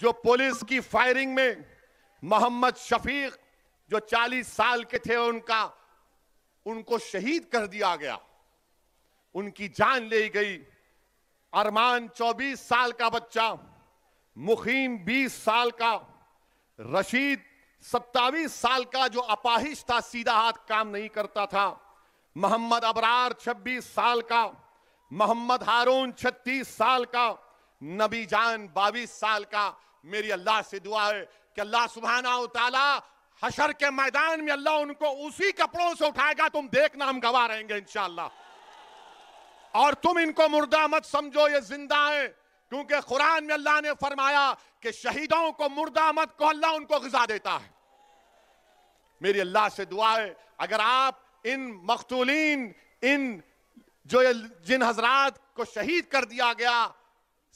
जो पुलिस की फायरिंग में मोहम्मद शफीक जो 40 साल के थे उनका उनको शहीद कर दिया गया उनकी जान ले गई अरमान 24 साल का बच्चा मुखीम 20 साल का रशीद सत्तावीस साल का जो अपाहिश था सीधा हाथ काम नहीं करता था मोहम्मद अबरार 26 साल का मोहम्मद हारून 36 साल का नबी जान बाईस साल का मेरी अल्लाह से दुआ है कि अल्लाह सुबहाना तला हशर के मैदान में अल्लाह उनको उसी कपड़ों से उठाएगा तुम देखना हम गवा रहेंगे इनशाला और तुम इनको मुर्दा मत समझो ये जिंदा है क्योंकि कुरान में अल्लाह ने फरमाया कि शहीदों को मुर्दा मत को अल्लाह उनको गजा देता है मेरी अल्लाह से दुआ है अगर आप इन मखतूलिन इन जो जिन हजरात को शहीद कर दिया गया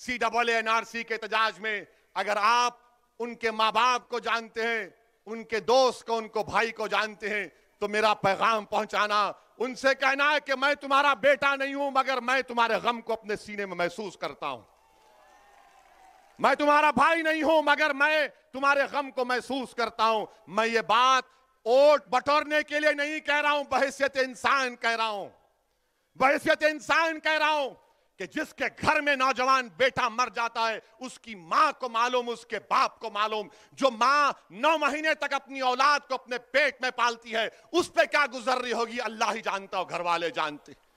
C double N R C के एहतजाज में अगर आप उनके माँ बाप को जानते हैं उनके दोस्त को उनको भाई को जानते हैं तो मेरा पैगाम पहुंचाना उनसे कहना है कि मैं तुम्हारा बेटा नहीं हूं मगर मैं तुम्हारे गम को अपने सीने में महसूस करता हूं मैं तुम्हारा भाई नहीं हूं मगर मैं तुम्हारे गम को महसूस करता हूं मैं ये बात ओट बटोरने के लिए नहीं कह रहा हूं बहसियत इंसान कह रहा हूं बहसियत इंसान कह रहा हूं कि जिसके घर में नौजवान बेटा मर जाता है उसकी मां को मालूम उसके बाप को मालूम जो मां नौ महीने तक अपनी औलाद को अपने पेट में पालती है उस पर क्या गुजर रही होगी अल्लाह ही जानता हो घर वाले जानते हैं